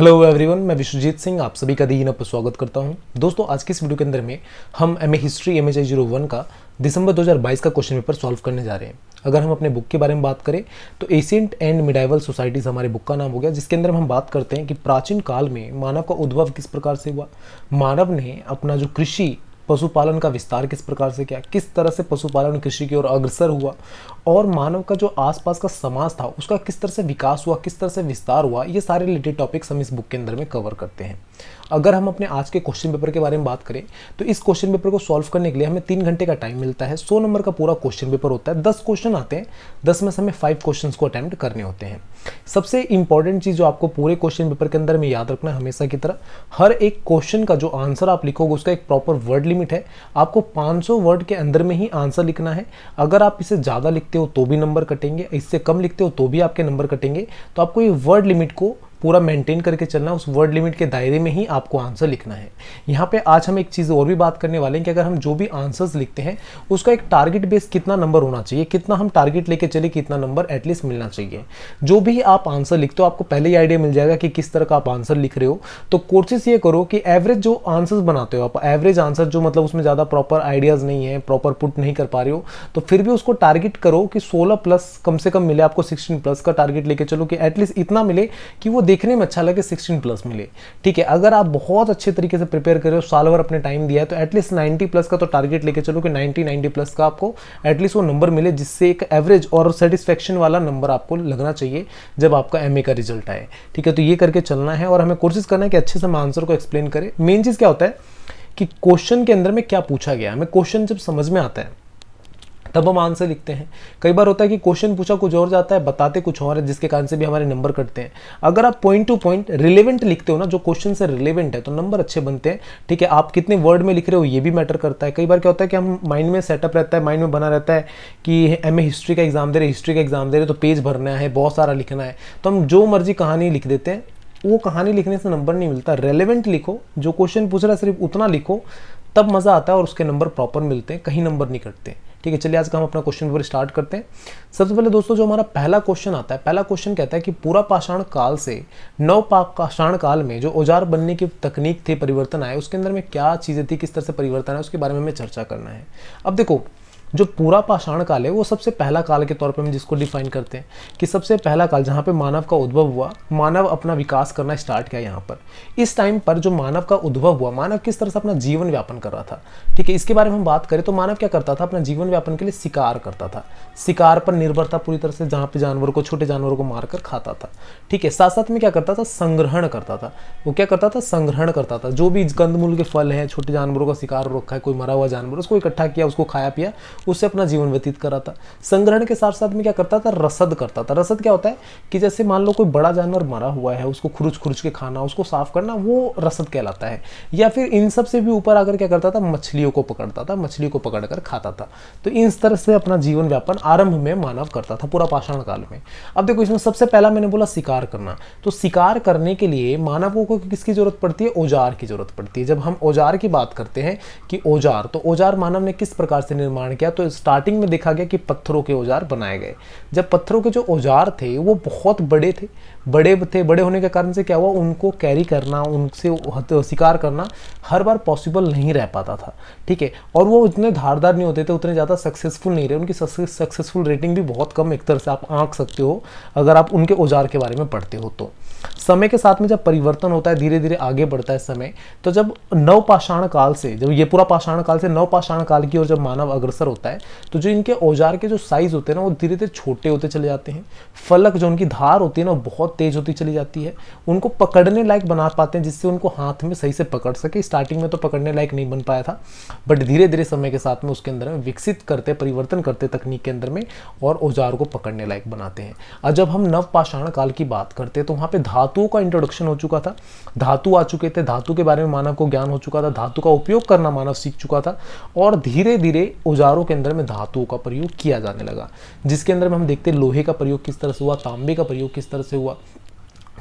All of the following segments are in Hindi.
हेलो एवरीवन मैं विश्वजीत सिंह आप सभी का दीन पर स्वागत करता हूं दोस्तों आज की इस वीडियो के अंदर में हम M A history M H I zero one का दिसंबर 2022 का क्वेश्चन पेपर सॉल्व करने जा रहे हैं अगर हम अपने बुक के बारे में बात करें तो एशियंट एंड मिडाइवल सोसाइटीज़ हमारे बुक का नाम हो गया जिसके अंदर हम बात करते हैं कि प्राचीन काल में मानव का उद्भव किस प्रकार से हुआ मानव ने अपना जो कृषि पशुपालन का विस्तार किस प्रकार से किया किस तरह से पशुपालन कृषि की ओर अग्रसर हुआ और मानव का जो आसपास का समाज था उसका किस तरह से विकास हुआ किस तरह से विस्तार हुआ ये सारे रिलेटेड टॉपिक्स हम इस बुक के अंदर में कवर करते हैं अगर हम अपने आज के क्वेश्चन पेपर के बारे में बात करें तो इस क्वेश्चन पेपर को सॉल्व करने के लिए हमें तीन घंटे का टाइम मिलता है सौ नंबर का पूरा क्वेश्चन पेपर होता है दस क्वेश्चन आते हैं दस में से हमें फाइव क्वेश्चन को अटैम्प्ट करने होते हैं सबसे इंपॉर्टेंट चीज़ जो आपको पूरे क्वेश्चन पेपर के अंदर में याद रखना है हमेशा की तरह हर एक क्वेश्चन का जो आंसर आप लिखोगे उसका एक प्रॉपर वर्ड लिमिट है आपको 500 वर्ड के अंदर में ही आंसर लिखना है अगर आप इसे ज़्यादा लिखते हो तो भी नंबर कटेंगे इससे कम लिखते हो तो भी आपके नंबर कटेंगे तो आपको ये वर्ड लिमिट को पूरा मेंटेन करके चलना उस वर्ड लिमिट के दायरे में ही आपको आंसर लिखना है यहाँ पे आज हम एक चीज़ और भी बात करने वाले हैं कि अगर हम जो भी आंसर्स लिखते हैं उसका एक टारगेट बेस कितना नंबर होना चाहिए कितना हम टारगेट लेके चले कितना नंबर एटलीस्ट मिलना चाहिए जो भी आप आंसर लिखते हो आपको पहले ही आइडिया मिल जाएगा कि किस तरह का आप आंसर लिख रहे हो तो कोशिश ये करो कि एवरेज जो आंसर्स बनाते हो आप एवरेज आंसर जो मतलब उसमें ज़्यादा प्रॉपर आइडियाज़ नहीं है प्रॉपर पुट नहीं कर पा रहे हो तो फिर भी उसको टारगेट करो कि सोलह प्लस कम से कम मिले आपको सिक्सटीन प्लस का टारगेट लेके चलो कि एटलीस्ट इतना मिले कि वो देखने में अच्छा लगे सिक्सटीन प्लस मिले ठीक है अगर आप बहुत अच्छे तरीके से प्रिपेयर कर रहे हो साल भर अपने टाइम दिया है तो एटलीस्ट नाइन्टी प्लस का तो टारगेट लेके चलो कि नाइन्टी नाइन्टी प्लस का आपको एटलीस्ट वो नंबर मिले जिससे एक एवरेज और सेटिस्फेक्शन वाला नंबर आपको लगना चाहिए जब आपका एम का रिजल्ट आए ठीक है तो ये करके चलना है और हमें कोशिश करना है कि अच्छे से हम आंसर को एक्सप्लेन करें मेन चीज़ क्या होता है कि क्वेश्चन के अंदर में क्या पूछा गया हमें क्वेश्चन जब समझ में आता है तब हम आंसर लिखते हैं कई बार होता है कि क्वेश्चन पूछा कुछ और जाता है बताते कुछ और है जिसके कारण से भी हमारे नंबर कटते हैं अगर आप पॉइंट टू पॉइंट रिलेवेंट लिखते हो ना जो क्वेश्चन से रिलेवेंट है तो नंबर अच्छे बनते हैं ठीक है आप कितने वर्ड में लिख रहे हो ये भी मैटर करता है कई बार क्या होता है कि हम माइंड में सेटअप रहता है माइंड में बना रहता है कि एम ए हिस्ट्री का एग्जाम दे रहे हिस्ट्री का एग्जाम दे रहे तो पेज भरना है बहुत सारा लिखना है तो हम जो मर्जी कहानी लिख देते हैं वो कहानी लिखने से नंबर नहीं मिलता रेलिवेंट लिखो जो क्वेश्चन पूछ रहा है सिर्फ उतना लिखो तब मज़ा आता है और उसके नंबर प्रॉपर मिलते हैं कहीं नंबर नहीं कटते हैं ठीक है चलिए आज का हम अपना क्वेश्चन पेपर स्टार्ट करते हैं सबसे पहले दोस्तों जो हमारा पहला क्वेश्चन आता है पहला क्वेश्चन कहता है कि पूरा पाषाण काल से नव पाषाण काल में जो औजार बनने की तकनीक थे परिवर्तन आए उसके अंदर में क्या चीज़ें थी किस तरह से परिवर्तन आए उसके बारे में हमें चर्चा करना है अब देखो जो पूरा पाषाण काल है वो सबसे पहला काल के तौर पर हम जिसको डिफाइन करते हैं कि सबसे पहला काल जहाँ पे मानव का उद्भव हुआ मानव अपना विकास करना स्टार्ट किया यहाँ पर इस टाइम पर जो मानव का उद्भव हुआ मानव किस तरह से अपना जीवन व्यापन कर रहा था ठीक है इसके बारे में हम बात करें तो मानव क्या करता था अपना जीवन व्यापन के लिए शिकार करता था शिकार पर निर्भर था पूरी तरह से जहाँ पे जानवरों को छोटे जानवरों को मारकर खाता था ठीक है साथ साथ में क्या करता था संग्रहण करता था वो क्या करता था संग्रहण करता था जो भी गंदमूल के फल हैं छोटे जानवरों का शिकार रखा है कोई मरा हुआ जानवर उसको इकट्ठा किया उसको खाया पिया उससे अपना जीवन व्यतीत कराता संग्रहण के साथ साथ में क्या करता था रसद करता था रसद क्या होता है कि जैसे मान लो कोई बड़ा जानवर मरा हुआ है उसको खुरुच खुरुच के खाना उसको साफ करना वो रसद कहलाता है या फिर इन सब से भी ऊपर आकर क्या करता था मछलियों को पकड़ता था मछली को पकड़ कर खाता था तो इन तरह से अपना जीवन व्यापन आरंभ में मानव करता था पूरा पाषाण काल में अब देखो इसमें सबसे पहला मैंने बोला शिकार करना तो शिकार करने के लिए मानव को किसकी जरूरत पड़ती है औजार की जरूरत पड़ती है जब हम औजार की बात करते हैं कि औजार तो औजार मानव ने किस प्रकार से निर्माण किया गया तो स्टार्टिंग में देखा गया कि पत्थरों के औजार बनाए गए जब पत्थरों के जो औजार थे वो बहुत बड़े थे बड़े थे बड़े होने के कारण से क्या हुआ उनको कैरी करना उनसे शिकार करना हर बार पॉसिबल नहीं रह पाता था ठीक है और वो उतने धारदार नहीं होते थे उतने ज़्यादा सक्सेसफुल नहीं रहे उनकी सक्सेसफुल रेटिंग भी बहुत कम एक तरह से आप आँख सकते हो अगर आप उनके औजार के बारे में पढ़ते हो तो समय के साथ में जब परिवर्तन होता है धीरे धीरे आगे बढ़ता है समय तो जब नव पाषाण काल से जब ये पूरा पाषाण काल से नव पाषाण काल की ओर जब मानव अग्रसर होता है तो जो इनके औजार के जो साइज होते हैं ना वो धीरे धीरे छोटे होते चले जाते हैं फलक जो उनकी धार होती है ना वो बहुत तेज होती चली जाती है उनको पकड़ने लायक बना पाते हैं जिससे उनको हाथ में सही से पकड़ सके स्टार्टिंग में तो पकड़ने लायक नहीं बन पाया था बट धीरे धीरे समय के साथ में उसके अंदर में विकसित करते परिवर्तन करते तकनीक के अंदर में और औजार को पकड़ने लायक बनाते हैं और जब हम नव पाषाण काल की बात करते हैं तो वहाँ पर धातुओं का इंट्रोडक्शन हो चुका था धातु आ चुके थे धातु के बारे में मानव को ज्ञान हो चुका था धातु का उपयोग करना मानव सीख चुका था और धीरे धीरे औजारों के अंदर में धातुओं का प्रयोग किया जाने लगा जिसके अंदर में हम देखते हैं लोहे का प्रयोग किस तरह से हुआ तांबे का प्रयोग किस तरह से हुआ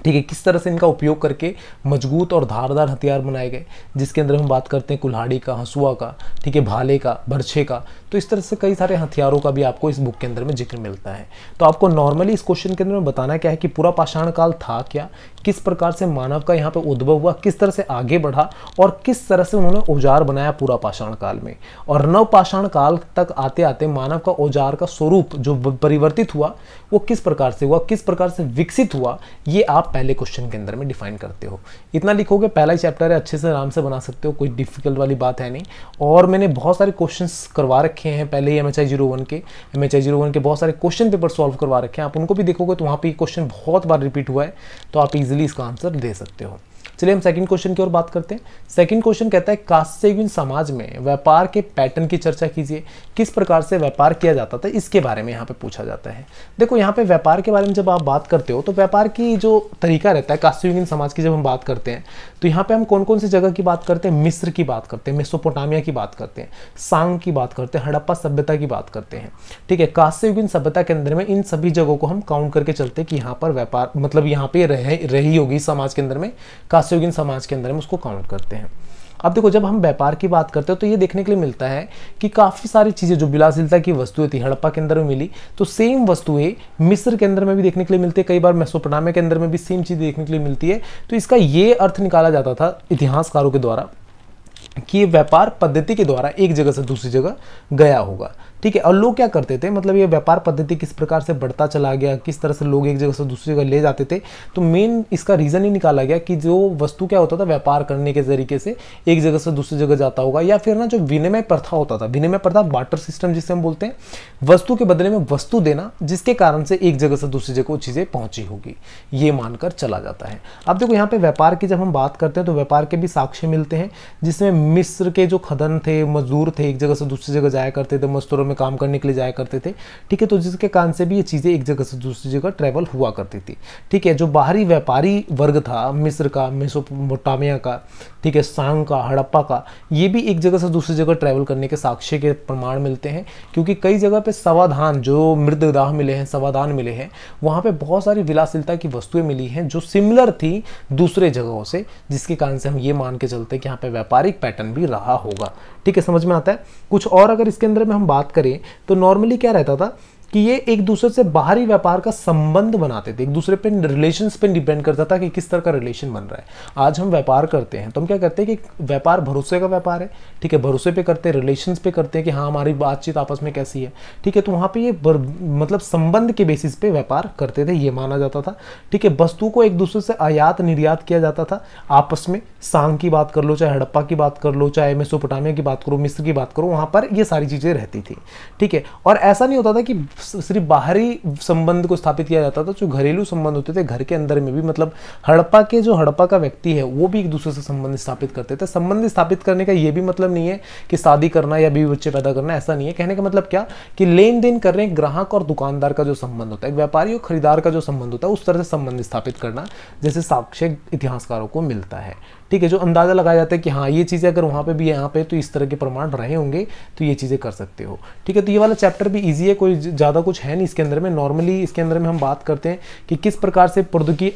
ठीक है किस तरह से इनका उपयोग करके मजबूत और धारदार हथियार बनाए गए जिसके अंदर हम बात करते हैं कुल्हाड़ी का हंसुआ का ठीक है भाले का बर्छे का तो इस तरह से कई सारे हथियारों का भी आपको इस बुक के अंदर में जिक्र मिलता है तो आपको नॉर्मली इस क्वेश्चन के अंदर में बताना क्या है कि पूरा पाषाण काल था क्या किस प्रकार से मानव का यहाँ पे उद्भव हुआ किस तरह से आगे बढ़ा और किस तरह से उन्होंने औजार बनाया पूरा पाषाण काल में और नव पाषाण काल तक आते आते मानव का औजार का स्वरूप जो परिवर्तित हुआ वो किस प्रकार से हुआ किस प्रकार से विकसित हुआ ये आप पहले क्वेश्चन के अंदर में डिफाइन करते हो इतना लिखोगे पहला ही चैप्टर है अच्छे से आराम से बना सकते हो कोई डिफिकल्ट वाली बात है नहीं और मैंने बहुत सारे क्वेश्चन करवा रखे रखे हैं पहले ही M H I zero one के M H I zero one के बहुत सारे क्वेश्चन पेपर सॉल्व करवा रखे हैं आप उनको भी देखोगे तो वहाँ पर क्वेश्चन बहुत बार रिपीट हुआ है तो आप इजिली इसका आंसर दे सकते हो चलिए हम सेकंड क्वेश्चन की ओर बात करते हैं सेकंड क्वेश्चन कहता है कास्यगुन समाज में व्यापार के पैटर्न की चर्चा कीजिए किस प्रकार से व्यापार किया जाता था इसके बारे में यहाँ पे पूछा जाता है देखो यहाँ पे व्यापार के बारे में जब आप बात करते हो तो व्यापार की जो तरीका रहता है कास्यगुन समाज की जब हम बात करते हैं तो यहाँ पे हम कौन कौन सी जगह की बात करते हैं मिस्र की बात करते हैं मेसोपोटामिया की बात करते हैं सांग की बात करते हैं हड़प्पा सभ्यता की बात करते हैं ठीक है कास्यगुन सभ्यता के अंदर में इन सभी जगहों को हम काउंट करके चलते हैं कि यहाँ पर व्यापार मतलब यहाँ पे रही होगी समाज के अंदर में कास्ट कास्योगिन समाज के अंदर हम उसको काउंट करते हैं अब देखो जब हम व्यापार की बात करते हैं तो ये देखने के लिए मिलता है कि काफ़ी सारी चीज़ें जो बिलासिलता की वस्तुएं थी हड़प्पा के अंदर में मिली तो सेम वस्तुएं मिस्र के अंदर में भी देखने के लिए मिलती है कई बार मेसोपनामे के अंदर में भी सेम चीज़ देखने के लिए मिलती है तो इसका ये अर्थ निकाला जाता था इतिहासकारों के द्वारा कि ये व्यापार पद्धति के द्वारा एक जगह से दूसरी जगह गया होगा ठीक है और लोग क्या करते थे मतलब ये व्यापार पद्धति किस प्रकार से बढ़ता चला गया किस तरह से लोग एक जगह से दूसरी जगह ले जाते थे तो मेन इसका रीज़न ही निकाला गया कि जो वस्तु क्या होता था व्यापार करने के तरीके से एक जगह से दूसरी जगह जाता होगा या फिर ना जो विनिमय प्रथा होता था विनिमय प्रथा बाटर सिस्टम जिसे हम बोलते हैं वस्तु के बदले में वस्तु देना जिसके कारण से एक जगह से दूसरी जगह चीज़ें पहुंची होगी ये मानकर चला जाता है अब देखो यहाँ पे व्यापार की जब हम बात करते हैं तो व्यापार के भी साक्ष्य मिलते हैं जिसमें मिस्र के जो खदन थे मजदूर थे एक जगह से दूसरी जगह जाया करते थे मजदूरों में काम करने के लिए जाया करते थे ठीक है तो जिसके कारण से भी ये चीज़ें एक जगह से दूसरी जगह ट्रैवल हुआ करती थी ठीक है जो बाहरी व्यापारी वर्ग था मिस्र का मेसोपोटामिया का ठीक है सांग का हड़प्पा का ये भी एक जगह से दूसरी जगह ट्रैवल करने के साक्ष्य के प्रमाण मिलते हैं क्योंकि कई जगह पर सवाधान जो मृतदाह मिले हैं सवाधान मिले हैं वहाँ पर बहुत सारी विलासिलता की वस्तुएँ मिली हैं जो सिमिलर थी दूसरे जगहों से जिसके कारण से हम ये मान के चलते हैं कि यहाँ पर व्यापारिक पैटर्न भी रहा होगा ठीक है समझ में आता है कुछ और अगर इसके अंदर में हम बात करें तो नॉर्मली क्या रहता था कि ये एक दूसरे से बाहरी व्यापार का संबंध बनाते थे एक दूसरे पे रिलेशन पे डिपेंड करता था कि किस तरह का रिलेशन बन रहा है आज हम व्यापार करते हैं तो हम क्या करते हैं कि व्यापार भरोसे का व्यापार है ठीक है भरोसे पे करते हैं रिलेशन पे करते हैं कि हाँ हमारी बातचीत आपस में कैसी है ठीक है तो वहाँ पर ये मतलब संबंध के बेसिस पे व्यापार करते थे ये माना जाता था ठीक है वस्तु को एक दूसरे से आयात निर्यात किया जाता था आपस में सांग की बात कर लो चाहे हड़प्पा की बात कर लो चाहे मेसोपोटामिया की बात करो मिस्र की बात करो वहाँ पर ये सारी चीज़ें रहती थी ठीक है और ऐसा नहीं होता था कि सिर्फ बाहरी संबंध को स्थापित किया जाता था जो घरेलू संबंध होते थे घर के अंदर में भी मतलब हड़प्पा के जो हड़प्पा का व्यक्ति है वो भी एक दूसरे से संबंध स्थापित करते थे संबंध स्थापित करने का ये भी मतलब नहीं है कि शादी करना या बीवी बच्चे पैदा करना ऐसा नहीं है कहने का मतलब क्या कि लेन देन कर रहे हैं ग्राहक और दुकानदार का जो संबंध होता है व्यापारी और खरीदार का जो संबंध होता है उस तरह से संबंध स्थापित करना जैसे साक्ष्य इतिहासकारों को मिलता है ठीक है जो अंदाज़ा लगाया जाता है कि हाँ ये चीज़ें अगर वहाँ पे भी यहाँ पे तो इस तरह के प्रमाण रहे होंगे तो ये चीज़ें कर सकते हो ठीक है तो ये वाला चैप्टर भी ईजी है कोई ज़्यादा कुछ है नहीं इसके अंदर में नॉर्मली इसके अंदर में हम बात करते हैं कि किस प्रकार से प्रौद्योगिकी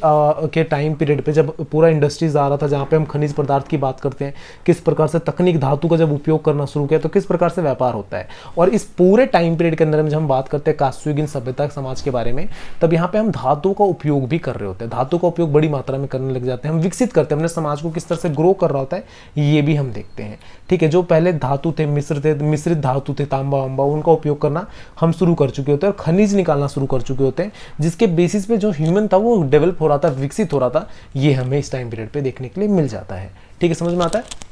के टाइम पीरियड पर जब पूरा इंडस्ट्रीज आ रहा था जहाँ पर हम खनिज पदार्थ की बात करते हैं किस प्रकार से तकनीक धातु का जब उपयोग करना शुरू किया तो किस प्रकार से व्यापार होता है और इस पूरे टाइम पीरियड के अंदर में जब हम बात करते हैं कास्तुगिन सभ्यता समाज के बारे में तब यहाँ पर हम धातु का उपयोग भी कर रहे होते हैं धातु का उपयोग बड़ी मात्रा में करने लग जाते हैं हम विकसित करते हैं हमने समाज को किस किस तरह से ग्रो कर रहा होता है ये भी हम देखते हैं ठीक है जो पहले धातु थे मिश्र थे मिश्रित धातु थे तांबा वाम्बा उनका उपयोग करना हम शुरू कर चुके होते हैं और खनिज निकालना शुरू कर चुके होते हैं जिसके बेसिस पे जो ह्यूमन था वो डेवलप हो रहा था विकसित हो रहा था ये हमें इस टाइम पीरियड पर देखने के लिए मिल जाता है ठीक है समझ में आता है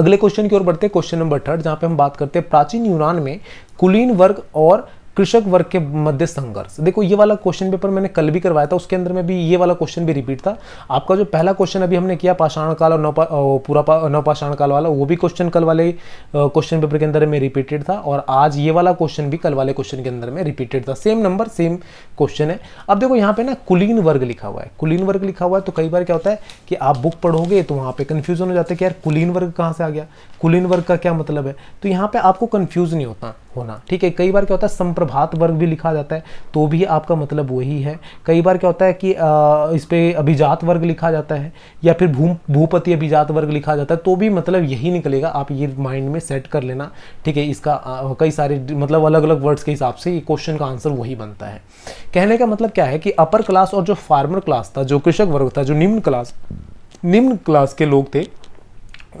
अगले क्वेश्चन की ओर बढ़ते हैं क्वेश्चन नंबर थर्ड जहाँ पे हम बात करते हैं प्राचीन यूनान में कुलीन वर्ग और कृषक वर्ग के मध्य संघर्ष देखो ये वाला क्वेश्चन पेपर मैंने कल भी करवाया था उसके अंदर में भी ये वाला क्वेश्चन भी रिपीट था आपका जो पहला क्वेश्चन अभी हमने किया पाषाण काल और नौपा पूरा नौपाषाण काल वाला वो भी क्वेश्चन कल वाले क्वेश्चन पेपर के अंदर में रिपीटेड था और आज ये वाला क्वेश्चन भी कल वाले क्वेश्चन के अंदर में रिपीटेड था सेम नंबर सेम क्वेश्चन है अब देखो यहाँ पे ना कुलीन वर्ग लिखा हुआ है कुलीन वर्ग लिखा हुआ है तो कई बार क्या होता है कि आप बुक पढ़ोगे तो वहाँ पे कन्फ्यूजन हो जाता है कि यार कुलीन वर्ग कहाँ से आ गया कुलीन वर्ग का क्या मतलब है तो यहाँ पे आपको कन्फ्यूज नहीं होता होना ठीक है कई बार क्या होता है प्रभात वर्ग भी लिखा जाता है तो भी आपका मतलब वही है कई बार क्या होता है कि इस पर अभिजात वर्ग लिखा जाता है या फिर भू भूपति अभिजात वर्ग लिखा जाता है तो भी मतलब यही निकलेगा आप ये माइंड में सेट कर लेना ठीक है इसका कई सारे मतलब अलग अलग वर्ड्स के हिसाब से क्वेश्चन का आंसर वही बनता है कहने का मतलब क्या है कि अपर क्लास और जो फार्मर क्लास था जो कृषक वर्ग था जो निम्न क्लास निम्न क्लास के लोग थे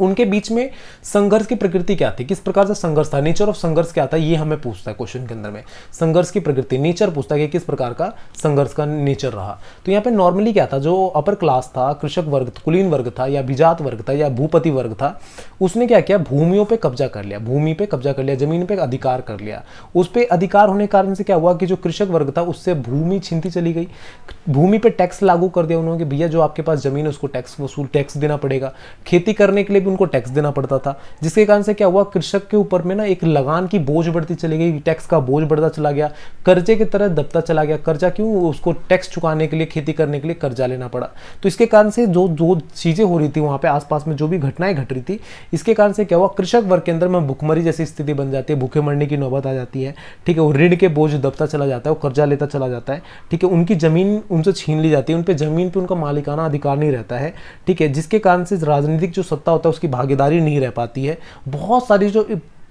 उनके बीच में संघर्ष की प्रकृति क्या थी किस प्रकार से संघर्ष था नेचर ऑफ संघर्ष क्या था ये हमें पूछता है क्वेश्चन के अंदर में संघर्ष की प्रकृति नेचर पूछता है कि किस प्रकार का संघर्ष का नेचर रहा तो यहाँ पे नॉर्मली क्या था जो अपर क्लास था कृषक वर्ग कुलीन वर्ग था या भिजात वर्ग था या भूपति वर्ग था उसने क्या किया भूमियों पर कब्जा कर लिया भूमि पर कब्जा कर लिया जमीन पर अधिकार कर लिया उस पर अधिकार होने के कारण से क्या हुआ कि जो कृषक वर्ग था उससे भूमि छिनती चली गई भूमि पर टैक्स लागू कर दिया उन्होंने भैया जो आपके पास जमीन है उसको टैक्स वसूल टैक्स देना पड़ेगा खेती करने के लिए भी उनको टैक्स देना पड़ता था जिसके कारण से क्या हुआ कृषक के ऊपर में ना एक लगान की बोझ बढ़ती चली गई टैक्स का बोझ बढ़ता चला गया कर्जे की तरह दबता चला गया कर्जा क्यों उसको टैक्स चुकाने के लिए खेती करने के लिए कर्जा लेना पड़ा तो इसके कारण से जो जो चीज़ें हो रही थी वहाँ पर आसपास में जो भी घटनाएं घट रही थी इसके कारण से क्या हुआ कृषक वर्ग के अंदर में भुखमरी जैसी स्थिति बन जाती है भूखे मरने की नौबत आ जाती है ठीक है वो ऋण के बोझ दबता चला जाता है वो कर्जा लेता चला जाता है ठीक है उनकी ज़मीन उनसे छीन ली जाती है उन पर ज़मीन पर उनका मालिकाना अधिकार नहीं रहता है ठीक है जिसके कारण से राजनीतिक जो सत्ता होता है उसकी भागीदारी नहीं रह पाती है बहुत सारी जो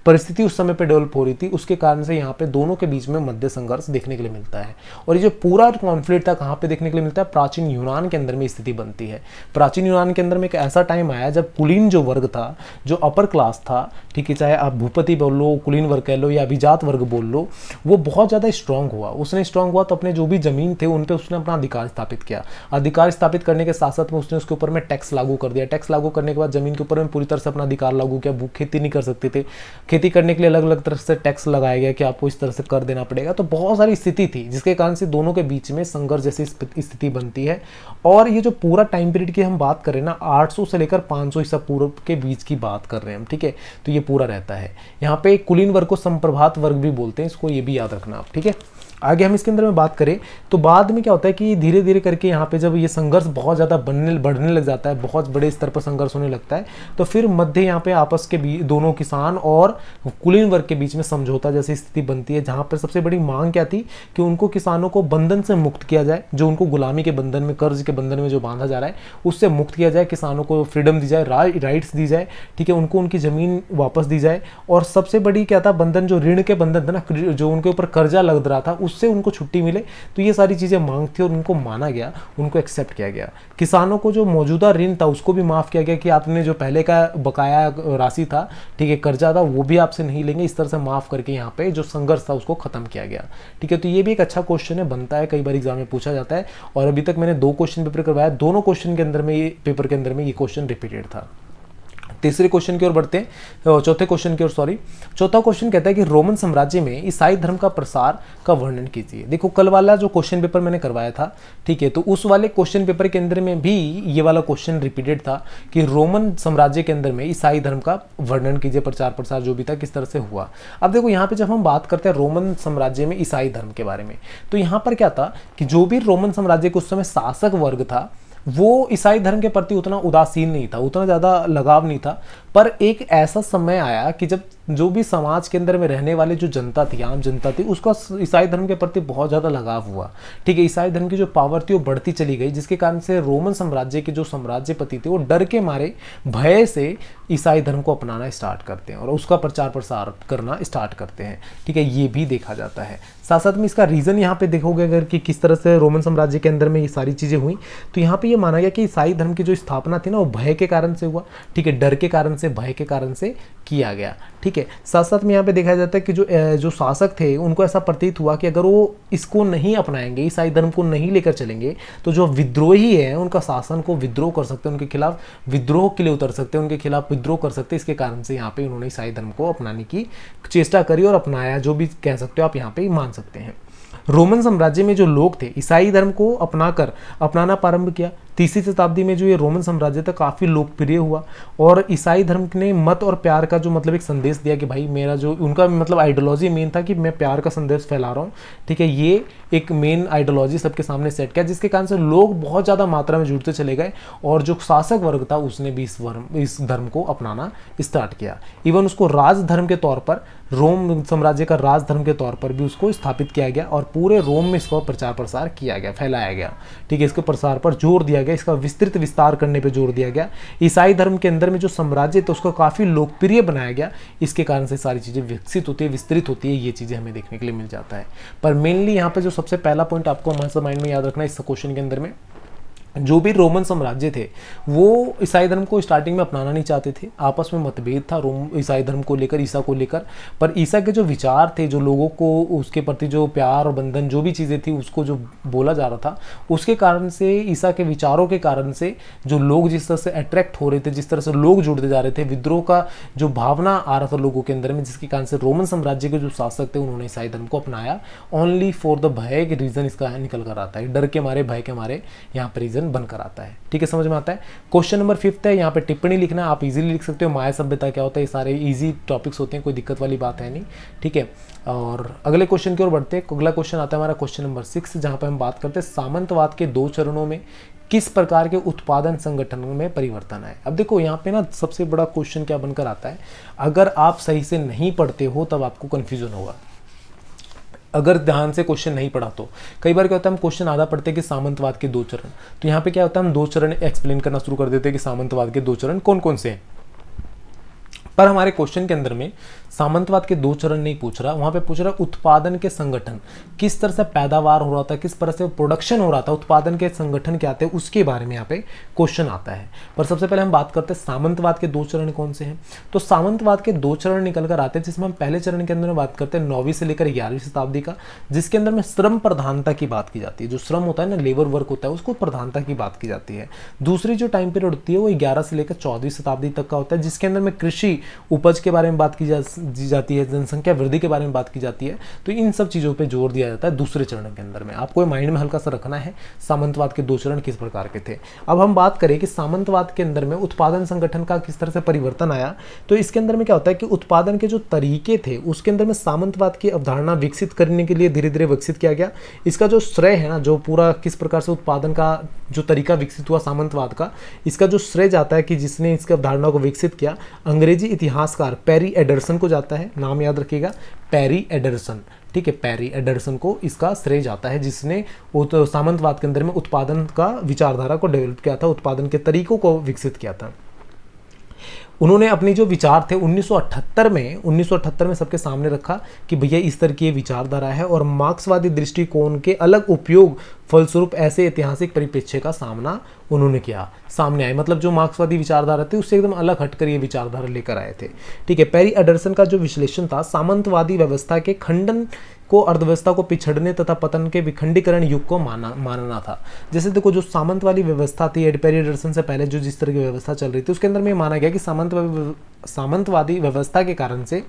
परिस्थिति उस समय पे डेवलप हो रही थी उसके कारण से यहाँ पे दोनों के बीच में मध्य संघर्ष देखने के लिए मिलता है और ये जो पूरा कॉन्फ्लिक्ट था कहाँ पे देखने के लिए मिलता है प्राचीन यूनान के अंदर में स्थिति बनती है प्राचीन यूनान के अंदर में एक ऐसा टाइम आया जब कुलीन जो वर्ग था जो अपर क्लास था ठीक है चाहे आप भूपति बोल लो कुलीन वर्ग कह लो या अभिजात वर्ग बोल लो वो बहुत ज़्यादा स्ट्रांग हुआ उसने स्ट्रांग हुआ तो अपने जो भी ज़मीन थे उन पर उसने अपना अधिकार स्थापित किया अधिकार स्थापित करने के साथ साथ में उसने उसके ऊपर में टैक्स लागू कर दिया टैक्स लागू करने के बाद ज़मीन के ऊपर में पूरी तरह से अपना अधिकार लागू किया भूख खेती नहीं कर सकते थे खेती करने के लिए अलग अलग तरह से टैक्स लगाया गया कि आपको इस तरह से कर देना पड़ेगा तो बहुत सारी स्थिति थी जिसके कारण से दोनों के बीच में संघर्ष जैसी स्थिति बनती है और ये जो पूरा टाइम पीरियड की हम बात करें ना 800 से लेकर 500 ईसा पूर्व के बीच की बात कर रहे हैं हम ठीक है तो ये पूरा रहता है यहाँ पे कुलीन वर्ग को संप्रभात वर्ग भी बोलते हैं इसको ये भी याद रखना आप ठीक है आगे हम इसके अंदर में बात करें तो बाद में क्या होता है कि धीरे धीरे करके यहाँ पे जब ये संघर्ष बहुत ज़्यादा बनने बढ़ने लग जाता है बहुत बड़े स्तर पर संघर्ष होने लगता है तो फिर मध्य यहाँ पे आपस के बीच दोनों किसान और कुलीन वर्ग के बीच में समझौता जैसी स्थिति बनती है जहाँ पर सबसे बड़ी मांग क्या थी कि उनको किसानों को बंधन से मुक्त किया जाए जो उनको गुलामी के बंधन में कर्ज के बंधन में जो बांधा जा रहा है उससे मुक्त किया जाए किसानों को फ्रीडम दी जाए राइट्स दी जाए ठीक है उनको उनकी ज़मीन वापस दी जाए और सबसे बड़ी क्या था बंधन जो ऋण के बंधन था ना जो उनके ऊपर कर्जा लग रहा था उस उससे उनको छुट्टी मिले तो ये सारी चीज़ें मांग थी और उनको माना गया उनको एक्सेप्ट किया गया किसानों को जो मौजूदा ऋण था उसको भी माफ़ किया गया कि आपने जो पहले का बकाया राशि था ठीक है कर्जा था वो भी आपसे नहीं लेंगे इस तरह से माफ़ करके यहाँ पे जो संघर्ष था उसको ख़त्म किया गया ठीक है तो ये भी एक अच्छा क्वेश्चन है बनता है कई बार एग्जाम में पूछा जाता है और अभी तक मैंने दो क्वेश्चन पेपर करवाया दोनों क्वेश्चन के अंदर में ये पेपर के अंदर में ये क्वेश्चन रिपीटेड था तीसरे क्वेश्चन की ओर बढ़ते हैं चौथे क्वेश्चन की ओर सॉरी चौथा क्वेश्चन कहता है कि रोमन साम्राज्य में ईसाई धर्म का प्रसार का वर्णन कीजिए देखो कल वाला जो क्वेश्चन पेपर मैंने करवाया था ठीक है तो उस वाले क्वेश्चन पेपर के अंदर में भी ये वाला क्वेश्चन रिपीटेड था कि रोमन साम्राज्य के अंदर में ईसाई धर्म का वर्णन कीजिए प्रचार प्रसार जो भी था किस तरह से हुआ अब देखो यहाँ पर जब हम बात करते हैं रोमन साम्राज्य में ईसाई धर्म के बारे में तो यहाँ पर क्या था कि जो भी रोमन साम्राज्य के उस समय शासक वर्ग था वो ईसाई धर्म के प्रति उतना उदासीन नहीं था उतना ज़्यादा लगाव नहीं था पर एक ऐसा समय आया कि जब जो भी समाज के अंदर में रहने वाले जो जनता थी आम जनता थी उसका ईसाई धर्म के प्रति बहुत ज़्यादा लगाव हुआ ठीक है ईसाई धर्म की जो पावर थी वो बढ़ती चली गई जिसके कारण से रोमन साम्राज्य के जो साम्राज्यपति थे वो डर के मारे भय से ईसाई धर्म को अपनाना स्टार्ट करते हैं और उसका प्रचार प्रसार करना स्टार्ट करते हैं ठीक है ये भी देखा जाता है साथ साथ में इसका रीज़न यहाँ पे देखोगे अगर कि किस तरह से रोमन साम्राज्य के अंदर में ये सारी चीज़ें हुई तो यहाँ पे ये माना गया कि ईसाई धर्म की जो स्थापना थी ना वो भय के कारण से हुआ ठीक है डर के कारण से भय के कारण से किया गया ठीक है साथ साथ में यहाँ पे देखा जाता है कि जो जो शासक थे उनको ऐसा प्रतीत हुआ कि अगर वो इसको नहीं अपनाएंगे ईसाई धर्म को नहीं लेकर चलेंगे तो जो विद्रोही है उनका शासन को विद्रोह कर सकते हैं उनके खिलाफ विद्रोह के लिए उतर सकते हैं उनके खिलाफ विद्रोह कर सकते हैं इसके कारण से यहाँ पे उन्होंने ईसाई धर्म को अपनाने की चेष्टा करी और अपनाया जो भी कह सकते हो आप यहाँ पे मान सकते हैं रोमन साम्राज्य में जो लोग थे ईसाई धर्म को अपनाकर अपनाना प्रारंभ किया तीसरी शताब्दी में जो ये रोमन साम्राज्य था काफ़ी लोकप्रिय हुआ और ईसाई धर्म ने मत और प्यार का जो मतलब एक संदेश दिया कि भाई मेरा जो उनका मतलब आइडियोलॉजी मेन था कि मैं प्यार का संदेश फैला रहा हूँ ठीक है ये एक मेन आइडियोलॉजी सबके सामने सेट किया जिसके कारण से लोग बहुत ज़्यादा मात्रा में जुड़ते चले गए और जो शासक वर्ग था उसने भी इस वर्म इस धर्म को अपनाना स्टार्ट किया इवन उसको राजधर्म के तौर पर रोम साम्राज्य का राजधर्म के तौर पर भी उसको स्थापित किया गया और पूरे रोम में इसका प्रचार प्रसार किया गया फैलाया गया ठीक है इसके प्रसार पर जोर दिया दिया गया इसका विस्तृत विस्तार करने पर जोर दिया गया ईसाई धर्म के अंदर में जो साम्राज्य था उसको काफ़ी लोकप्रिय बनाया गया इसके कारण से सारी चीज़ें विकसित होती है विस्तृत होती है ये चीज़ें हमें देखने के लिए मिल जाता है पर मेनली यहाँ पर जो सबसे पहला पॉइंट आपको हमारे माइंड में याद रखना है इस क्वेश्चन के अंदर में जो भी रोमन साम्राज्य थे वो ईसाई धर्म को स्टार्टिंग में अपनाना नहीं चाहते थे आपस में मतभेद था रोम ईसाई धर्म को लेकर ईसा को लेकर पर ईसा के जो विचार थे जो लोगों को उसके प्रति जो प्यार और बंधन जो भी चीज़ें थी उसको जो बोला जा रहा था उसके कारण से ईसा के विचारों के कारण से जो लोग जिस तरह से अट्रैक्ट हो रहे थे जिस तरह से लोग जुड़ते जा रहे थे विद्रोह का जो भावना आ रहा था लोगों के अंदर में जिसके कारण से रोमन साम्राज्य के जो शासक थे उन्होंने ईसाई धर्म को अपनाया ओनली फॉर द भय रीज़न इसका निकल कर आता है डर के मारे भय के मारे यहाँ पर रीज़न ऑक्सीजन बनकर आता है ठीक है समझ में आता है क्वेश्चन नंबर फिफ्थ है यहाँ पे टिप्पणी लिखना आप इजीली लिख सकते हो माया सभ्यता क्या होता है ये सारे इजी टॉपिक्स होते हैं कोई दिक्कत वाली बात है नहीं ठीक है और अगले क्वेश्चन की ओर बढ़ते हैं अगला क्वेश्चन आता है हमारा क्वेश्चन नंबर सिक्स जहाँ पर हम बात करते हैं सामंतवाद के दो चरणों में किस प्रकार के उत्पादन संगठन में परिवर्तन आए अब देखो यहाँ पे ना सबसे बड़ा क्वेश्चन क्या बनकर आता है अगर आप सही से नहीं पढ़ते हो तब आपको कन्फ्यूजन होगा अगर ध्यान से क्वेश्चन नहीं पढ़ा तो कई बार क्या होता है हम क्वेश्चन आधा पढ़ते कि सामंतवाद के दो चरण तो यहाँ पे क्या होता है हम दो चरण एक्सप्लेन करना शुरू कर देते हैं कि सामंतवाद के दो चरण कौन कौन से हैं पर हमारे क्वेश्चन के अंदर में सामंतवाद के दो चरण नहीं पूछ रहा वहां पे पूछ रहा उत्पादन के संगठन किस तरह से पैदावार हो रहा था किस तरह से प्रोडक्शन हो रहा था उत्पादन के संगठन क्या थे उसके बारे में यहाँ पे क्वेश्चन आता है पर सबसे पहले हम बात करते हैं सामंतवाद के दो चरण कौन से हैं तो सामंतवाद के दो चरण निकल कर आते हैं जिसमें हम पहले चरण के अंदर में बात करते हैं नौवीं से लेकर ग्यारहवीं शताब्दी का जिसके अंदर में श्रम प्रधानता की बात की जाती है जो श्रम होता है ना लेबर वर्क होता है उसको प्रधानता की बात की जाती है दूसरी जो टाइम पीरियड होती है वो ग्यारह से लेकर चौदहवीं शताब्दी तक का होता है जिसके अंदर में कृषि उपज के बारे में बात की जा दी जाती है जनसंख्या वृद्धि के बारे में बात की जाती है तो इन सब चीज़ों पर जोर दिया जाता है दूसरे चरण के अंदर में आपको माइंड में हल्का सा रखना है सामंतवाद के दो चरण किस प्रकार के थे अब हम बात करें कि सामंतवाद के अंदर में उत्पादन संगठन का किस तरह से परिवर्तन आया तो इसके अंदर में क्या होता है कि उत्पादन के जो तरीके थे उसके अंदर में सामंतवाद की अवधारणा विकसित करने के लिए धीरे धीरे विकसित किया गया इसका जो श्रेय है ना जो पूरा किस प्रकार से उत्पादन का जो तरीका विकसित हुआ सामंतवाद का इसका जो श्रेय जाता है कि जिसने इसकी अवधारणा को विकसित किया अंग्रेजी इतिहासकार पेरी एडरसन को जाता है नाम याद रखिएगा पैरी एडरसन ठीक है पैरी एडरसन को इसका श्रेय जाता है जिसने सामंतवाद के अंदर में उत्पादन का विचारधारा को डेवलप किया था उत्पादन के तरीकों को विकसित किया था उन्होंने अपनी जो विचार थे 1978 में 1978 में सबके सामने रखा कि भैया इस तरह की विचारधारा है और मार्क्सवादी दृष्टिकोण के अलग उपयोग फलस्वरूप ऐसे ऐतिहासिक परिप्रेक्ष्य का सामना उन्होंने किया सामने आए मतलब जो मार्क्सवादी विचारधारा थी उससे एकदम अलग हटकर ये विचारधारा लेकर आए थे ठीक है पेरी एडरसन का जो विश्लेषण था सामंतवादी व्यवस्था के खंडन को अर्थव्यवस्था को पिछड़ने तथा पतन के विखंडीकरण युग को माना मानना था जैसे देखो जो सामंत वाली व्यवस्था थी एडपेरी दर्शन से पहले जो जिस तरह की व्यवस्था चल रही थी उसके अंदर में माना गया कि सामंत सामंतवादी व्यवस्था के कारण से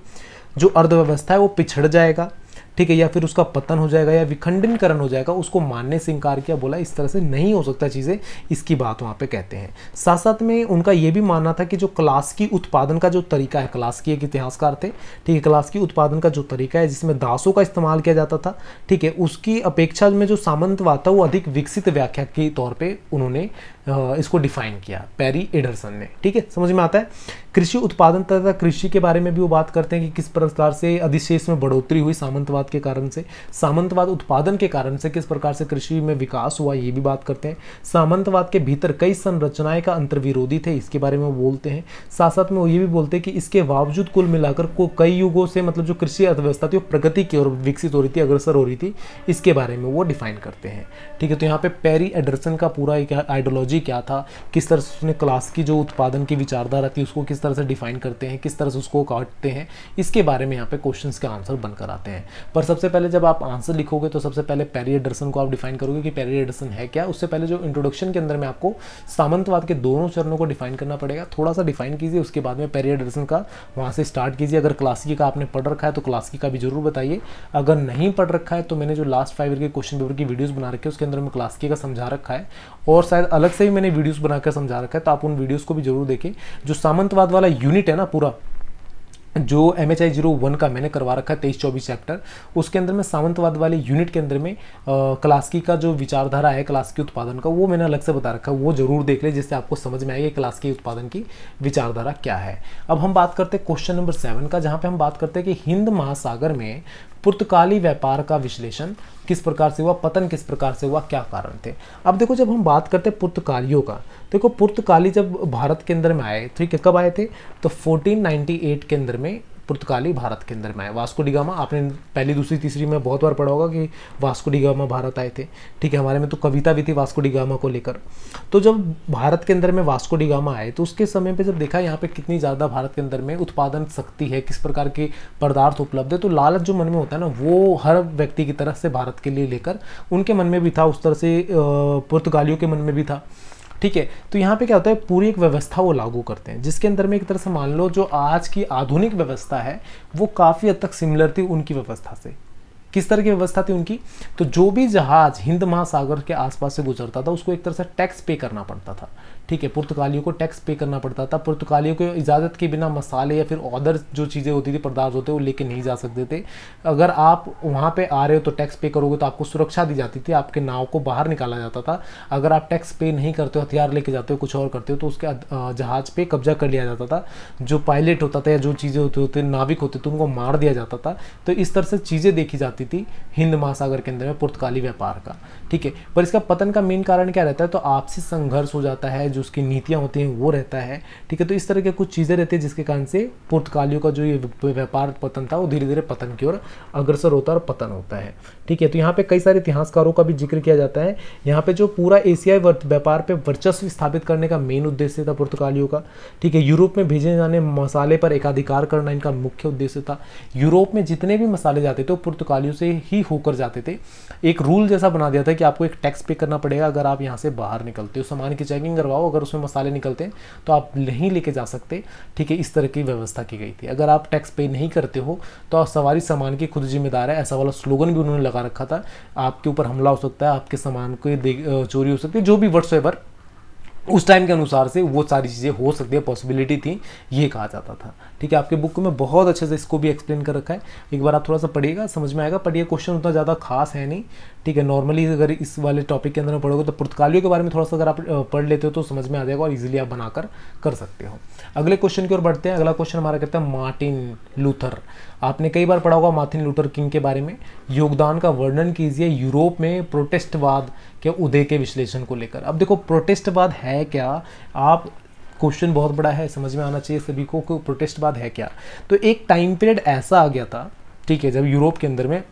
जो अर्थव्यवस्था है वो पिछड़ जाएगा ठीक है या फिर उसका पतन हो जाएगा या विखंडनकरण हो जाएगा उसको मानने से इंकार किया बोला इस तरह से नहीं हो सकता चीज़ें इसकी बात वहाँ पे कहते हैं साथ साथ में उनका ये भी मानना था कि जो क्लास की उत्पादन का जो तरीका है क्लास की एक इतिहासकार थे ठीक है क्लास की उत्पादन का जो तरीका है जिसमें दासों का इस्तेमाल किया जाता था ठीक है उसकी अपेक्षा में जो सामंतवाद था वो अधिक विकसित व्याख्या के तौर पर उन्होंने इसको डिफाइन किया पैरी एडरसन ने ठीक है समझ में आता है कृषि उत्पादन तथा कृषि के बारे में भी वो बात करते हैं कि किस प्रकार से अधिशेष में बढ़ोतरी हुई सामंतवाद के कारण से सामंतवाद उत्पादन के कारण से किस प्रकार से कृषि में विकास हुआ ये भी बात करते हैं सामंतवाद के भीतर कई संरचनाएं का अंतर्विरोधी थे इसके बारे में वो बोलते हैं साथ साथ में वो ये भी बोलते हैं कि इसके बावजूद कुल मिलाकर को कई युगों से मतलब जो कृषि अर्थव्यवस्था थी वो प्रगति की ओर विकसित हो रही थी अग्रसर हो रही थी इसके बारे में वो डिफाइन करते हैं ठीक है तो यहाँ पे पेरी एडरसन का पूरा एक आइडियोलॉजी मेथोडोलॉजी क्या था किस तरह से उसने क्लास की जो उत्पादन की विचारधारा थी उसको किस तरह से डिफाइन करते हैं किस तरह से उसको काटते हैं इसके बारे में यहाँ पे क्वेश्चन के आंसर बनकर आते हैं पर सबसे पहले जब आप आंसर लिखोगे तो सबसे पहले पेरी एडरसन को आप डिफाइन करोगे कि पेरी एडरसन है क्या उससे पहले जो इंट्रोडक्शन के अंदर में आपको सामंतवाद के दोनों चरणों को डिफाइन करना पड़ेगा थोड़ा सा डिफाइन कीजिए उसके बाद में पेरी एडरसन का वहाँ से स्टार्ट कीजिए अगर क्लासिकी e का आपने पढ़ रखा है तो क्लासिकी e का भी जरूर बताइए अगर नहीं पढ़ रखा है तो मैंने जो लास्ट फाइव ईयर के क्वेश्चन पेपर की वीडियोज़ बना रखी है उसके अंदर में क्लासिकी e का समझा रखा है और शायद अलग से से भी मैंने वीडियोस बनाकर समझा रखा है तो आप उन वीडियोस को भी जरूर देखें जो सामंतवाद वाला यूनिट है ना पूरा जो M H I zero one का मैंने करवा रखा है तेईस चौबीस चैप्टर उसके अंदर में सामंतवाद वाले यूनिट के अंदर में क्लासकी का जो विचारधारा है क्लास के उत्पादन का वो मैंने अलग से बता रखा है वो जरूर देख ले जिससे आपको समझ में क्लास के उत्पादन की विचारधारा क्या है अब हम बात करते हैं क्वेश्चन नंबर सेवन का जहाँ पर हम बात करते हैं कि हिंद महासागर में पुर्तकाली व्यापार का विश्लेषण किस प्रकार से हुआ पतन किस प्रकार से हुआ क्या कारण थे अब देखो जब हम बात करते हैं पुर्तकालियों का देखो पुर्तकाली जब भारत के अंदर में आए ठीक है कब आए थे तो 1498 के अंदर में पुर्तगाली भारत के अंदर में आए वास्को डिगामा आपने पहली दूसरी तीसरी में बहुत बार पढ़ा होगा कि वास्को डिगामा भारत आए थे ठीक है हमारे में तो कविता भी थी वास्को डिगामा को लेकर तो जब भारत के अंदर में वास्को डिगामा आए तो उसके समय पर जब देखा यहाँ पर कितनी ज़्यादा भारत के अंदर में उत्पादन शक्ति है किस प्रकार के पदार्थ उपलब्ध है तो लालच जो मन में होता है ना वो हर व्यक्ति की तरफ से भारत के लिए लेकर उनके मन में भी था उस तरह से पुर्तगालियों के मन में भी था ठीक है तो यहाँ पे क्या होता है पूरी एक व्यवस्था वो लागू करते हैं जिसके अंदर में एक तरह से मान लो जो आज की आधुनिक व्यवस्था है वो काफ़ी हद तक सिमिलर थी उनकी व्यवस्था से किस तरह की व्यवस्था थी उनकी तो जो भी जहाज हिंद महासागर के आसपास से गुजरता था उसको एक तरह से टैक्स पे करना पड़ता था ठीक है पुर्तगालियों को टैक्स पे करना पड़ता था पुर्तगालियों को इजाज़त के बिना मसाले या फिर अदर जो चीज़ें होती थी पदार्थ होते वो लेके नहीं जा सकते थे अगर आप वहाँ पे आ रहे हो तो टैक्स पे करोगे तो आपको सुरक्षा दी जाती थी आपके नाव को बाहर निकाला जाता था अगर आप टैक्स पे नहीं करते हो हथियार लेके जाते हो कुछ और करते हो तो उसके जहाज़ पर कब्जा कर लिया जाता था जो पायलट होता था या जो चीज़ें होती होती नाविक होते थे तो उनको मार दिया जाता था तो इस तरह से चीज़ें देखी जाती थी हिंद महासागर के अंदर में पुर्तगाली व्यापार का ठीक है पर इसका पतन का मेन कारण क्या रहता है तो आपसी संघर्ष हो जाता है जो उसकी नीतियाँ होती हैं वो रहता है ठीक है तो इस तरह के कुछ चीज़ें रहती है जिसके कारण से पुर्तगालियों का जो ये व्यापार पतन था वो धीरे धीरे पतन की ओर अग्रसर होता है और पतन होता है ठीक है तो यहाँ पे कई सारे इतिहासकारों का भी जिक्र किया जाता है यहाँ पे जो पूरा एशियाई व्यापार पर वर्चस्व स्थापित करने का मेन उद्देश्य था पुर्तगालियों का ठीक है यूरोप में भेजे जाने मसाले पर एकाधिकार करना इनका मुख्य उद्देश्य था यूरोप में जितने भी मसाले जाते थे वो पुर्तगालियों से ही होकर जाते थे एक रूल जैसा बना दिया था कि आपको एक टैक्स पे करना पड़ेगा अगर आप यहाँ से बाहर निकलते हो सामान की चेकिंग करवाओ बताओ अगर उसमें मसाले निकलते हैं तो आप नहीं लेके जा सकते ठीक है इस तरह की व्यवस्था की गई थी अगर आप टैक्स पे नहीं करते हो तो आप सवारी सामान की खुद जिम्मेदार है ऐसा वाला स्लोगन भी उन्होंने लगा रखा था आपके ऊपर हमला हो सकता है आपके सामान को चोरी हो सकती है जो भी वर्ड्स उस टाइम के अनुसार से वो सारी चीज़ें हो सकती है पॉसिबिलिटी थी ये कहा जाता था ठीक है आपके बुक में बहुत अच्छे से इसको भी एक्सप्लेन कर रखा है एक बार आप थोड़ा सा पढ़िएगा समझ में आएगा पर ये क्वेश्चन उतना ज़्यादा खास है नहीं ठीक है नॉर्मली अगर इस वाले टॉपिक के अंदर पढ़ोगे तो पुर्तगालियों के बारे में थोड़ा सा अगर आप पढ़ लेते हो तो समझ में आ जाएगा और इजिली आप बनाकर कर सकते हो अगले क्वेश्चन की ओर बढ़ते हैं अगला क्वेश्चन हमारा कहता है मार्टिन लूथर आपने कई बार पढ़ा होगा मार्टिन लूथर किंग के बारे में योगदान का वर्णन कीजिए यूरोप में प्रोटेस्टवाद के उदय के विश्लेषण को लेकर अब देखो प्रोटेस्टवाद है क्या आप क्वेश्चन बहुत बड़ा है समझ में आना चाहिए सभी को कि प्रोटेस्ट बाद है क्या तो एक टाइम पीरियड ऐसा आ गया था ठीक है जब यूरोप के अंदर में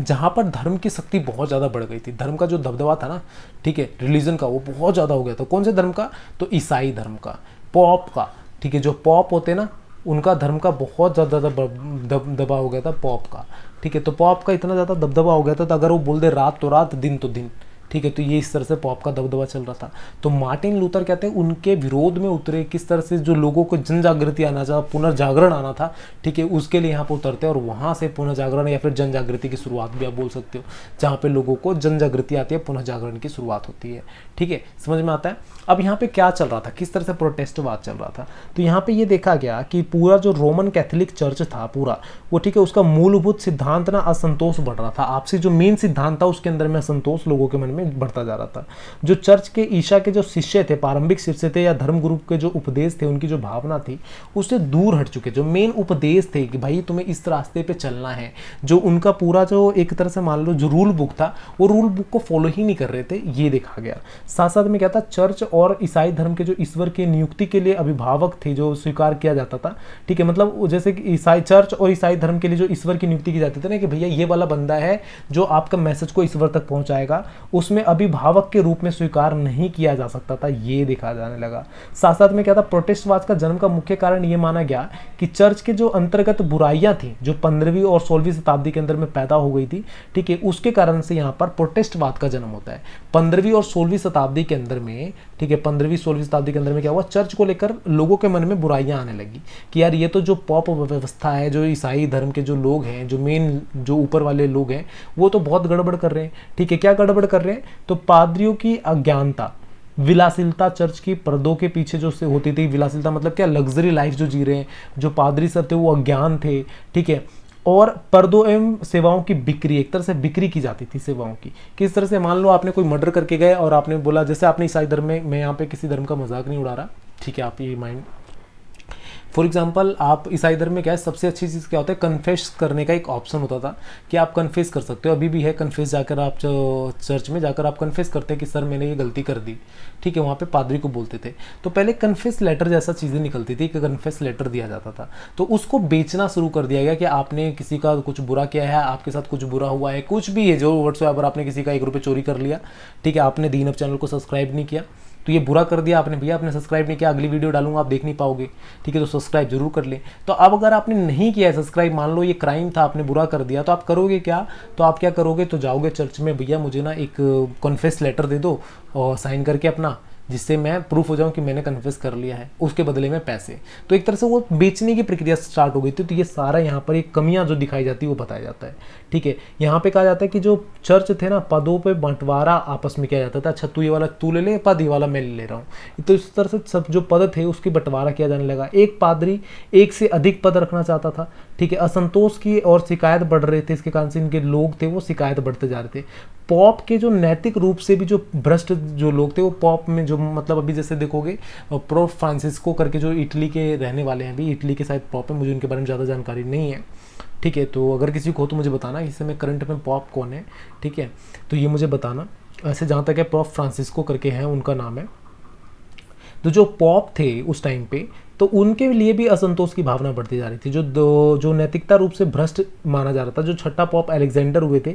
जहाँ पर धर्म की शक्ति बहुत ज़्यादा बढ़ गई थी धर्म का जो दबदबा था ना ठीक है रिलीजन का वो बहुत ज़्यादा हो गया था कौन से धर्म का तो ईसाई धर्म का पॉप का ठीक है जो पॉप होते ना उनका धर्म का बहुत ज़्यादा दबदबा हो गया था पॉप का ठीक है तो पॉप का इतना ज़्यादा दबदबा हो गया था तो अगर वो बोल दे रात तो रात दिन तो दिन ठीक है तो ये इस तरह से पॉप का दबदबा चल रहा था तो मार्टिन लूथर कहते हैं उनके विरोध में उतरे किस तरह से जो लोगों को जन जागृति आना था पुनर्जागरण आना था ठीक है उसके लिए यहाँ पर उतरते हैं और वहाँ से पुनर्जागरण या फिर जन जागृति की शुरुआत भी आप बोल सकते हो जहाँ पर लोगों को जन जागृति आती है पुनर्जागरण की शुरुआत होती है ठीक है समझ में आता है अब यहाँ पे क्या चल रहा था किस तरह से प्रोटेस्टवाद चल रहा था तो यहाँ पे ये देखा गया कि पूरा जो रोमन कैथोलिक चर्च था पूरा वो ठीक है उसका मूलभूत सिद्धांत ना असंतोष बढ़ रहा था आपसे जो मेन सिद्धांत था उसके अंदर में असंतोष लोगों के मन में बढ़ता जा रहा था जो चर्च के ईशा के जो शिष्य थे प्रारंभिक शिष्य थे या धर्म गुरु के जो उपदेश थे उनकी जो भावना थी उससे दूर हट चुके जो मेन उपदेश थे कि भाई तुम्हें इस रास्ते पर चलना है जो उनका पूरा जो एक तरह से मान लो जो रूल बुक था वो रूल बुक को फॉलो ही नहीं कर रहे थे ये देखा गया साथ साथ में क्या था चर्च और ईसाई धर्म के जो ईश्वर के नियुक्ति के लिए अभिभावक थे जो स्वीकार किया जाता था ठीक है मतलब जैसे कि ईसाई चर्च और ईसाई धर्म के लिए जो ईश्वर की नियुक्ति की जाती थी ना कि भैया ये वाला बंदा है जो आपका मैसेज को ईश्वर तक पहुँचाएगा उसमें अभिभावक के रूप में स्वीकार नहीं किया जा सकता था ये देखा जाने लगा साथ साथ में क्या था प्रोटेस्टवाद का जन्म का मुख्य कारण ये माना गया कि चर्च के जो अंतर्गत बुराइयाँ थी जो पंद्रहवीं और सोलहवीं शताब्दी के अंदर में पैदा हो गई थी ठीक है उसके कारण से यहाँ पर प्रोटेस्टवाद का जन्म होता है पंद्रहवीं और सोलहवीं शताब्दी के अंदर में ठीक ठीक है पंद्रहवीं सोलहवीं शताब्दी के अंदर में क्या हुआ चर्च को लेकर लोगों के मन में बुराइयां आने लगी कि यार ये तो जो पॉप व्यवस्था है जो ईसाई धर्म के जो लोग हैं जो मेन जो ऊपर वाले लोग हैं वो तो बहुत गड़बड़ कर रहे हैं ठीक है क्या गड़बड़ कर रहे हैं तो पादरियों की अज्ञानता विलासिलता चर्च की पर्दों के पीछे जो से होती थी विलासिलता मतलब क्या लग्जरी लाइफ जो जी रहे हैं जो पादरी सर थे वो अज्ञान थे ठीक है और पर्दों एवं सेवाओं की बिक्री एक तरह से बिक्री की जाती थी सेवाओं की किस तरह से मान लो आपने कोई मर्डर करके गए और आपने बोला जैसे आपने ईसाई धर्म में मैं यहाँ पे किसी धर्म का मजाक नहीं उड़ा रहा ठीक है आप ये माइंड फॉर एग्जाम्पल आप ईसाई धर्म में क्या है सबसे अच्छी चीज़ क्या होता है कन्फेस करने का एक ऑप्शन होता था कि आप कन्फेस कर सकते हो अभी भी है कन्फेस जाकर आप जो चर्च में जाकर आप कन्फेस करते हैं कि सर मैंने ये गलती कर दी ठीक है वहाँ पे पादरी को बोलते थे तो पहले कन्फेस लेटर जैसा चीज़ें निकलती थी कि कन्फेस लेटर दिया जाता था तो उसको बेचना शुरू कर दिया गया कि आपने किसी का कुछ बुरा किया है आपके साथ कुछ बुरा हुआ है कुछ भी है जो व्हाट्सएप आपने किसी का एक रुपये चोरी कर लिया ठीक है आपने दीन अब चैनल को सब्सक्राइब नहीं किया तो ये बुरा कर दिया आपने भैया आपने सब्सक्राइब नहीं किया अगली वीडियो डालूंगा आप देख नहीं पाओगे ठीक है तो सब्सक्राइब जरूर कर लें तो अब अगर आपने नहीं किया है सब्सक्राइब मान लो ये क्राइम था आपने बुरा कर दिया तो आप करोगे क्या तो आप क्या करोगे तो जाओगे चर्च में भैया मुझे ना एक कन्फेस्ट लेटर दे दो और साइन करके अपना जिससे मैं प्रूफ हो जाऊं कि मैंने कन्फेस कर लिया है उसके बदले में पैसे तो एक तरह से वो बेचने की प्रक्रिया स्टार्ट हो गई थी तो ये सारा यहाँ पर एक कमियाँ जो दिखाई जाती है वो बताया जाता है ठीक है यहाँ पे कहा जाता है कि जो चर्च थे ना पदों पे बंटवारा आपस में किया जाता था अच्छा तू ये वाला तू ले ले पद ये वाला मैं ले रहा हूँ तो इस तरह से सब जो पद थे उसकी बंटवारा किया जाने लगा एक पादरी एक से अधिक पद रखना चाहता था ठीक है असंतोष की और शिकायत बढ़ रहे थे इसके कारण से इनके लोग थे वो शिकायत बढ़ते जा रहे थे पॉप के जो नैतिक रूप से भी जो भ्रष्ट जो लोग थे वो पॉप में जो मतलब अभी जैसे देखोगे प्रो फ्रांसिस्को करके जो इटली के रहने वाले हैं अभी इटली के शायद पॉप है मुझे उनके बारे में ज़्यादा जानकारी नहीं है ठीक है तो अगर किसी को तो मुझे बताना इस समय करंट में पॉप कौन है ठीक है तो ये मुझे बताना ऐसे जहाँ तक है पॉप फ्रांसिस्को करके हैं उनका नाम है तो जो पॉप थे उस टाइम पे तो उनके लिए भी असंतोष की भावना बढ़ती जा रही थी जो दो जो नैतिकता रूप से भ्रष्ट माना जा रहा था जो छठा पॉप अलेक्जेंडर हुए थे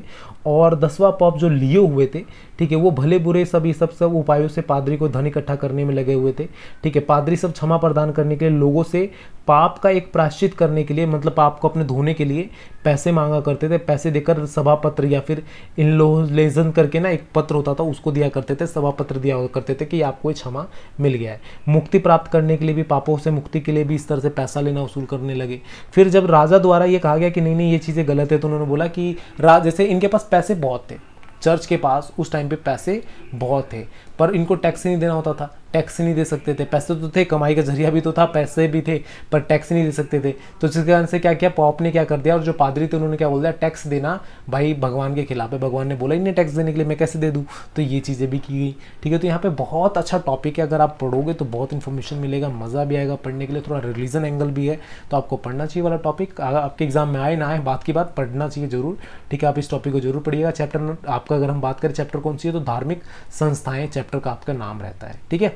और दसवां पॉप जो लियो हुए थे ठीक है वो भले बुरे सब सब सब उपायों से पादरी को धन इकट्ठा करने में लगे हुए थे ठीक है पादरी सब क्षमा प्रदान करने के लिए लोगों से पाप का एक प्राश्चित करने के लिए मतलब पाप को अपने धोने के लिए पैसे मांगा करते थे पैसे देकर सभा पत्र या फिर इन लेजन करके ना एक पत्र होता था उसको दिया करते थे सभा पत्र दिया करते थे कि आपको क्षमा मिल गया है मुक्ति प्राप्त करने के लिए भी पापों से मुक्ति के लिए भी इस तरह से पैसा लेना वसूल करने लगे फिर जब राजा द्वारा ये कहा गया कि नहीं नहीं ये चीज़ें गलत है तो उन्होंने बोला कि जैसे इनके पास पैसे बहुत थे चर्च के पास उस टाइम पे पैसे बहुत थे पर इनको टैक्स नहीं देना होता था टैक्स नहीं दे सकते थे पैसे तो थे कमाई का जरिया भी तो था पैसे भी थे पर टैक्स नहीं दे सकते थे तो जिस कारण से क्या किया पॉप ने क्या कर दिया और जो पादरी थे उन्होंने क्या बोल दिया टैक्स देना भाई भगवान के खिलाफ है भगवान ने बोला इन्हें टैक्स देने के लिए मैं कैसे दे दूँ तो ये चीज़ें भी की गई ठीक है तो यहाँ पर बहुत अच्छा टॉपिक है अगर आप पढ़ोगे तो बहुत इन्फॉर्मेशन मिलेगा मज़ा भी आएगा पढ़ने के लिए थोड़ा रिलीजन एंगल भी है तो आपको पढ़ना चाहिए वाला टॉपिक आपके एग्जाम में आए ना आए बात की बात पढ़ना चाहिए जरूर ठीक है आप इस टॉपिक को जरूर पढ़िएगा चैप्टर आपका अगर हम बात करें चैप्टर कौन सी है तो धार्मिक संस्थाएँ चैप्टर सेक्टर का आपका नाम रहता है ठीक है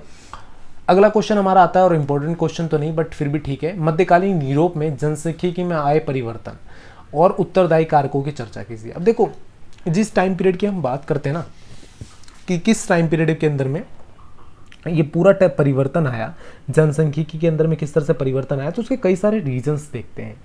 अगला क्वेश्चन हमारा आता है और इम्पोर्टेंट क्वेश्चन तो नहीं बट फिर भी ठीक है मध्यकालीन यूरोप में जनसंख्यिकी में आए परिवर्तन और उत्तरदायी कारकों की चर्चा कीजिए अब देखो जिस टाइम पीरियड की हम बात करते हैं ना कि किस टाइम पीरियड के अंदर में ये पूरा टाइप परिवर्तन आया जनसंख्यिकी के अंदर में किस तरह से परिवर्तन आया तो उसके कई सारे रीजंस देखते हैं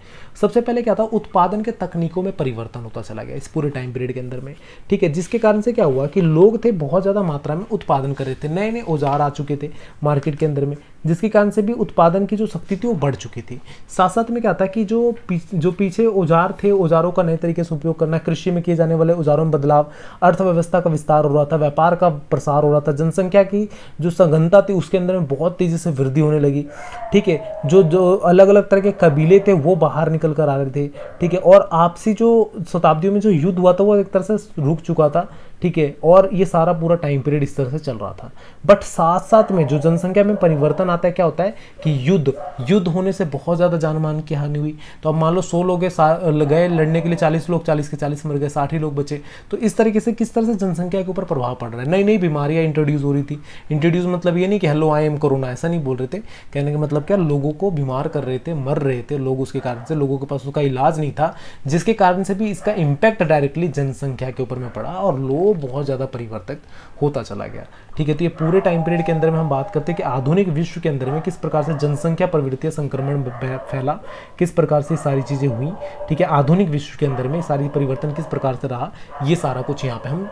सबसे पहले क्या था उत्पादन के तकनीकों में परिवर्तन होता चला गया इस पूरे टाइम पीरियड के अंदर में ठीक है जिसके कारण से क्या हुआ कि लोग थे बहुत ज़्यादा मात्रा में उत्पादन कर रहे थे नए नए औजार आ चुके थे मार्केट के अंदर में जिसके कारण से भी उत्पादन की जो शक्ति थी वो बढ़ चुकी थी साथ साथ में क्या था कि जो पीछ, जो पीछे औजार थे औजारों का नए तरीके से उपयोग करना कृषि में किए जाने वाले औजारों में बदलाव अर्थव्यवस्था का विस्तार हो रहा था व्यापार का प्रसार हो रहा था जनसंख्या की जो संघनता थी उसके अंदर में बहुत तेज़ी से वृद्धि होने लगी ठीक है जो जो अलग अलग तरह के कबीले थे वो बाहर निकल कर आ रहे थे ठीक है और आपसी जो शताब्दियों में जो युद्ध हुआ था वो एक तरह से रुक चुका था ठीक है और ये सारा पूरा टाइम पीरियड इस तरह से चल रहा था बट साथ साथ में जो जनसंख्या में परिवर्तन आता है क्या होता है कि युद्ध युद्ध होने से बहुत ज़्यादा जानमान की हानि हुई तो अब मान लो सौ लोग गए लड़ने के लिए चालीस लोग चालीस के चालीस मर गए साठ ही लोग बचे तो इस तरीके से किस तरह से जनसंख्या के ऊपर प्रभाव पड़ रहा है नई नई बीमारियाँ इंट्रोड्यूस हो रही थी इंट्रोड्यूस मतलब ये नहीं कि हेलो आई एम कोरोना ऐसा नहीं बोल रहे थे कहने का मतलब क्या लोगों को बीमार कर रहे थे मर रहे थे लोग उसके कारण से लोगों के पास उसका इलाज नहीं था जिसके कारण से भी इसका इम्पैक्ट डायरेक्टली जनसंख्या के ऊपर में पड़ा और लोग वो बहुत ज़्यादा परिवर्तित होता चला गया ठीक है तो ये पूरे टाइम पीरियड के अंदर में हम बात करते हैं कि आधुनिक विश्व के अंदर में किस प्रकार से जनसंख्या प्रवृत्ति संक्रमण फैला किस प्रकार से सारी चीज़ें हुई ठीक है आधुनिक विश्व के अंदर में सारी परिवर्तन किस प्रकार से रहा ये सारा कुछ यहाँ पर हम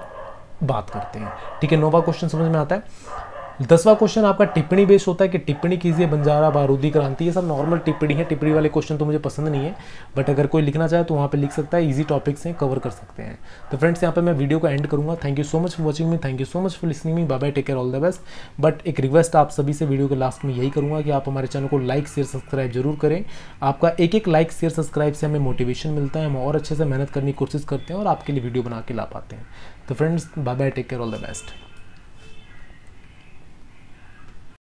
बात करते हैं ठीक है नोवा क्वेश्चन समझ में आता है दसवा क्वेश्चन आपका टिप्पणी बेस होता है कि टिप्पणी कीजिए बंजारा बारूदी क्रांति ये सब नॉर्मल टिप्पणी है टिप्पणी वाले क्वेश्चन तो मुझे पसंद नहीं है बट अगर कोई लिखना चाहे तो वहाँ पे लिख सकता है इजी टॉपिक्स हैं कवर कर सकते हैं तो फ्रेंड्स यहाँ पे मैं वीडियो को एंड करूँगा thank you so much for watching me thank you so much for listening me bye bye take care all the best but एक रिक्वेस्ट आप सभी से वीडियो के लास्ट में यही करूँगा कि आप हमारे चैनल को लाइक शेयर सब्सक्राइब जरूर करें आपका एक एक लाइक शेयर सब्सक्राइब से हमें मोटिवेशन मिलता है हम और अच्छे से मेहनत करने की कोशिश करते हैं और आपके लिए वीडियो बना के ला पाते हैं तो friends bye bye take care all the best